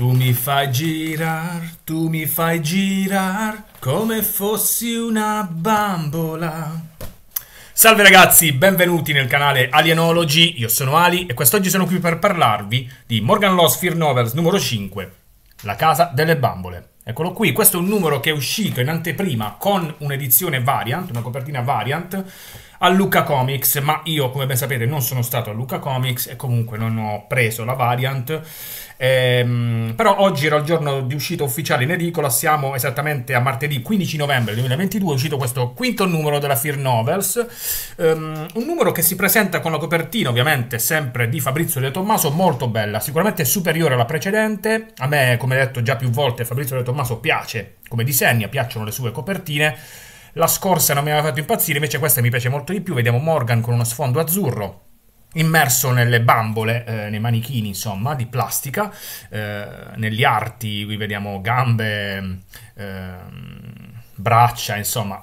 Tu mi fai girar, tu mi fai girar come fossi una bambola. Salve ragazzi, benvenuti nel canale Alienology, io sono Ali e quest'oggi sono qui per parlarvi di Morgan Laws Fear Novels numero 5, La casa delle bambole. Eccolo qui, questo è un numero che è uscito in anteprima con un'edizione variant, una copertina variant, a Luca Comics, ma io come ben sapete non sono stato a Luca Comics e comunque non ho preso la variant. Ehm, però oggi era il giorno di uscita ufficiale in edicola, siamo esattamente a martedì 15 novembre 2022, è uscito questo quinto numero della Fear Novels, ehm, un numero che si presenta con la copertina ovviamente sempre di Fabrizio De Tommaso, molto bella, sicuramente superiore alla precedente, a me come detto già più volte Fabrizio De Tommaso piace come disegna, piacciono le sue copertine, la scorsa non mi aveva fatto impazzire, invece questa mi piace molto di più. Vediamo Morgan con uno sfondo azzurro immerso nelle bambole, eh, nei manichini insomma, di plastica, eh, negli arti, qui vediamo gambe, eh, braccia, insomma.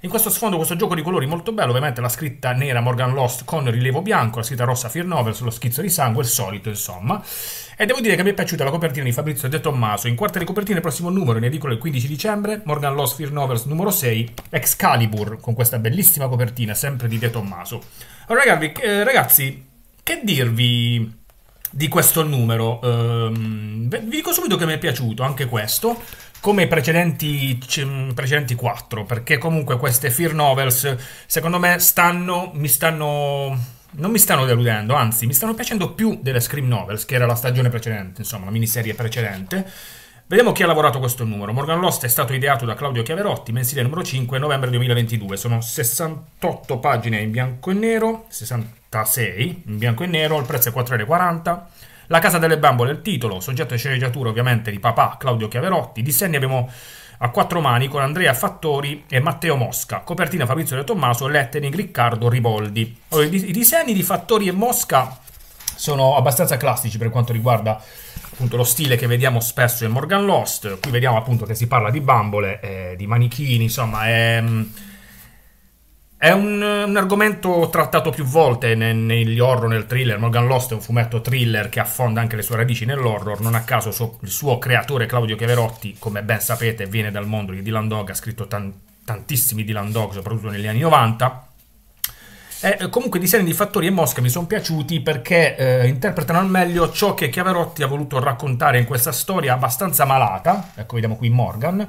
In questo sfondo, questo gioco di colori molto bello, ovviamente la scritta nera Morgan Lost con rilievo bianco, la scritta rossa Fear Novel sullo schizzo di sangue, il solito insomma. E devo dire che mi è piaciuta la copertina di Fabrizio De Tommaso, in quarta di copertina il prossimo numero, in edicolo il 15 dicembre, Morgan Lost Fear Novels numero 6, Excalibur, con questa bellissima copertina, sempre di De Tommaso. Allora ragazzi, eh, ragazzi che dirvi di questo numero? Ehm, vi dico subito che mi è piaciuto anche questo, come i precedenti, mm, precedenti 4, perché comunque queste Fear Novels, secondo me, stanno, mi stanno non mi stanno deludendo, anzi mi stanno piacendo più delle Scream Novels, che era la stagione precedente, insomma, la miniserie precedente. Vediamo chi ha lavorato questo numero. Morgan Lost è stato ideato da Claudio Chiaverotti, mensile numero 5, novembre 2022. Sono 68 pagine in bianco e nero, 66 in bianco e nero, il prezzo è 4,40€. La casa delle bambole è il titolo, soggetto e sceneggiatura ovviamente di papà Claudio Chiaverotti. Disegni abbiamo a quattro mani con Andrea Fattori e Matteo Mosca, copertina Fabrizio De Tommaso, lettering Riccardo Riboldi. Allora, i, disegni di Fattori e Mosca sono abbastanza classici per quanto riguarda appunto lo stile che vediamo spesso in Morgan Lost, qui vediamo appunto che si parla di bambole, eh, di manichini, insomma è... Ehm, è un, un, argomento trattato più volte ne, negli horror, nel thriller. Morgan Lost è un fumetto thriller che affonda anche le sue radici nell'horror. Non a caso so, il suo creatore Claudio Chiaverotti, come ben sapete, viene dal mondo di Dylan Dog, ha scritto tan, tantissimi Dylan Dog, soprattutto negli anni 90. E, eh, comunque i disegni di Fattori e Mosca mi sono piaciuti perché eh, interpretano al meglio ciò che Chiaverotti ha voluto raccontare in questa storia abbastanza malata. Ecco, vediamo qui Morgan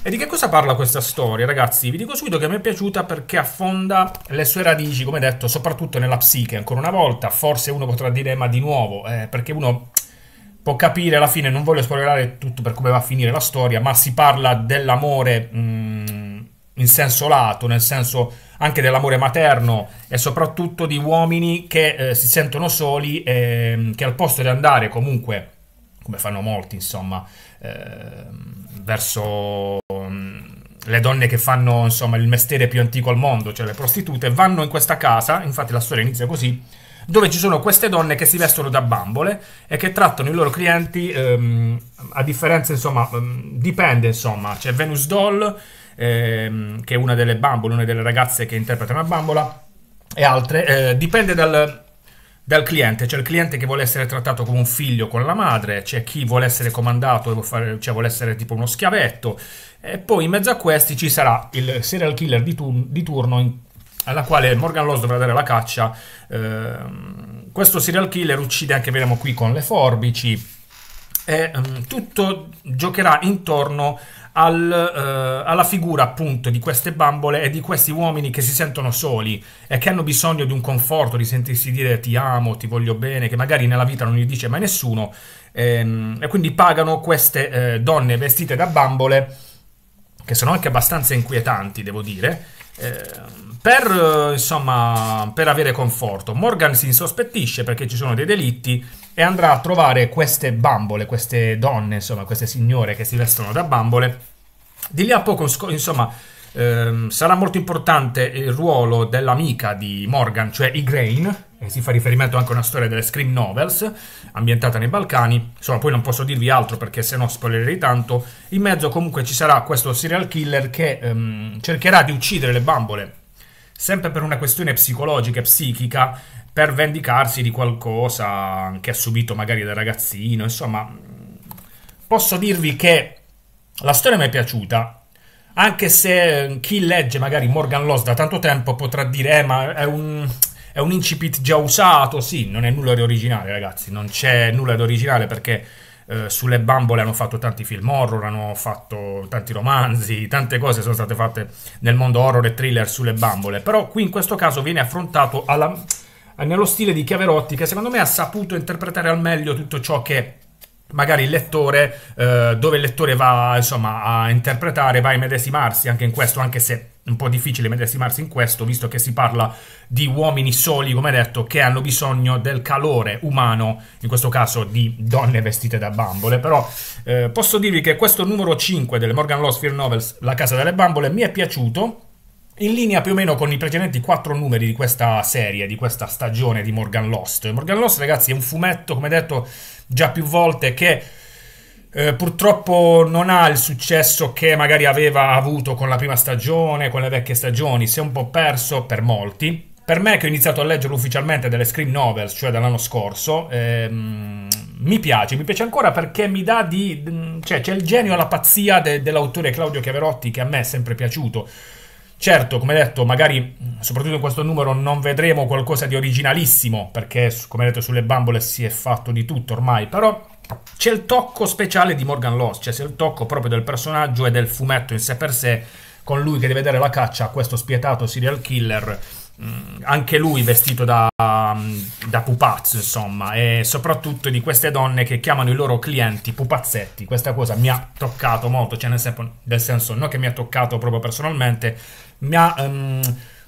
e di che cosa parla questa storia, ragazzi? Vi dico subito che mi è piaciuta perché affonda le sue radici, come detto, soprattutto nella psiche, ancora una volta. Forse uno potrà dire, ma di nuovo, eh, perché uno può capire alla fine, non voglio spoilerare tutto per come va a finire la storia, ma si parla dell'amore mh, mm, in senso lato, nel senso anche dell'amore materno e soprattutto di uomini che eh, si sentono soli e mm, che al posto di andare comunque come fanno molti, insomma, eh, verso mm, le donne che fanno insomma, il mestiere più antico al mondo, cioè le prostitute, vanno in questa casa, infatti la storia inizia così, dove ci sono queste donne che si vestono da bambole e che trattano i loro clienti, ehm, a differenza, insomma, mm, dipende, insomma, c'è Venus Doll, ehm, che è una delle bambole, una delle ragazze che interpreta una bambola, e altre, eh, dipende dal dal cliente. C'è cioè il cliente che vuole essere trattato come un figlio con la madre, c'è chi vuole essere comandato, vuole fare, cioè vuole essere tipo uno schiavetto, e poi in mezzo a questi ci sarà il serial killer di, tu- di turno in- alla quale Morgan Loss dovrà dare la caccia. Eh, questo serial killer uccide anche, vediamo qui, con le forbici e um, tutto giocherà intorno al, uh, alla figura appunto di queste bambole e di questi uomini che si sentono soli e che hanno bisogno di un conforto, di sentirsi dire ti amo, ti voglio bene, che magari nella vita non gli dice mai nessuno, e, um, e quindi pagano queste uh, donne vestite da bambole che sono anche abbastanza inquietanti, devo dire. Ehm, eh, per, insomma, per avere conforto, Morgan si insospettisce perché ci sono dei delitti e andrà a trovare queste bambole, queste donne, insomma, queste signore che si vestono da bambole. Di lì a poco, insomma, ehm, sarà molto importante il ruolo dell'amica di Morgan, cioè Igraine, eh, si fa riferimento anche a una storia delle Scream Novels, ambientata nei Balcani. Insomma, poi non posso dirvi altro perché se no spoilerei tanto. In mezzo comunque ci sarà questo serial killer che ehm, cercherà di uccidere le bambole, sempre per una questione psicologica e psichica, per vendicarsi di qualcosa che ha subito magari da ragazzino. Insomma, posso dirvi che la storia mi è piaciuta, anche se chi legge magari Morgan Loss da tanto tempo potrà dire eh ma è un è un incipit già usato, sì, non è nulla di originale ragazzi, non c'è nulla di originale perché eh, sulle bambole hanno fatto tanti film horror, hanno fatto tanti romanzi, tante cose sono state fatte nel mondo horror e thriller sulle bambole, però qui in questo caso viene affrontato alla, nello stile di Chiaverotti che secondo me ha saputo interpretare al meglio tutto ciò che magari il lettore, eh, dove il lettore va insomma, a interpretare, va a medesimarsi anche in questo, anche se è un po' difficile medesimarsi in questo, visto che si parla di uomini soli, come detto, che hanno bisogno del calore umano, in questo caso di donne vestite da bambole, però eh, posso dirvi che questo numero 5 delle Morgan Lost Fear Novels, La Casa delle Bambole, mi è piaciuto, in linea più o meno con i precedenti quattro numeri di questa serie, di questa stagione di Morgan Lost. Morgan Lost, ragazzi, è un fumetto, come detto già più volte, che eh, purtroppo non ha il successo che magari aveva avuto con la prima stagione, con le vecchie stagioni, si è un po' perso per molti. Per me, che ho iniziato a leggere ufficialmente delle screen novels, cioè dall'anno scorso, ehm, mi piace, mi piace ancora perché mi dà di... Mm, cioè c'è il genio alla pazzia de, dell'autore Claudio Chiaverotti che a me è sempre piaciuto Certo, come detto, magari soprattutto in questo numero non vedremo qualcosa di originalissimo, perché come detto sulle bambole si è fatto di tutto ormai, però c'è il tocco speciale di Morgan Loss, cioè c'è il tocco proprio del personaggio e del fumetto in sé per sé, con lui che deve dare la caccia a questo spietato serial killer Mm, anche lui vestito da, mm, da, pupazzo, insomma, e soprattutto di queste donne che chiamano i loro clienti pupazzetti. Questa cosa mi ha toccato molto, cioè nel senso, nel senso non che mi ha toccato proprio personalmente, mi ha, um,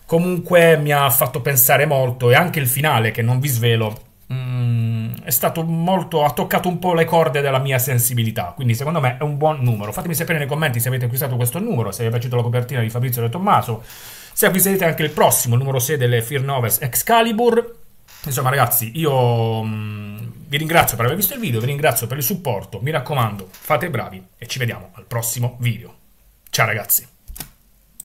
comunque mi ha fatto pensare molto e anche il finale che non vi svelo. Um, è stato molto. ha toccato un po' le corde della mia sensibilità. Quindi, secondo me, è un buon numero. Fatemi sapere nei commenti se avete acquistato questo numero, se vi è piaciuta la copertina di Fabrizio De Tommaso se acquisterete anche il prossimo, il numero 6 delle Fear Novels Excalibur. Insomma ragazzi, io mm, vi ringrazio per aver visto il video, vi ringrazio per il supporto, mi raccomando, fate bravi e ci vediamo al prossimo video. Ciao ragazzi!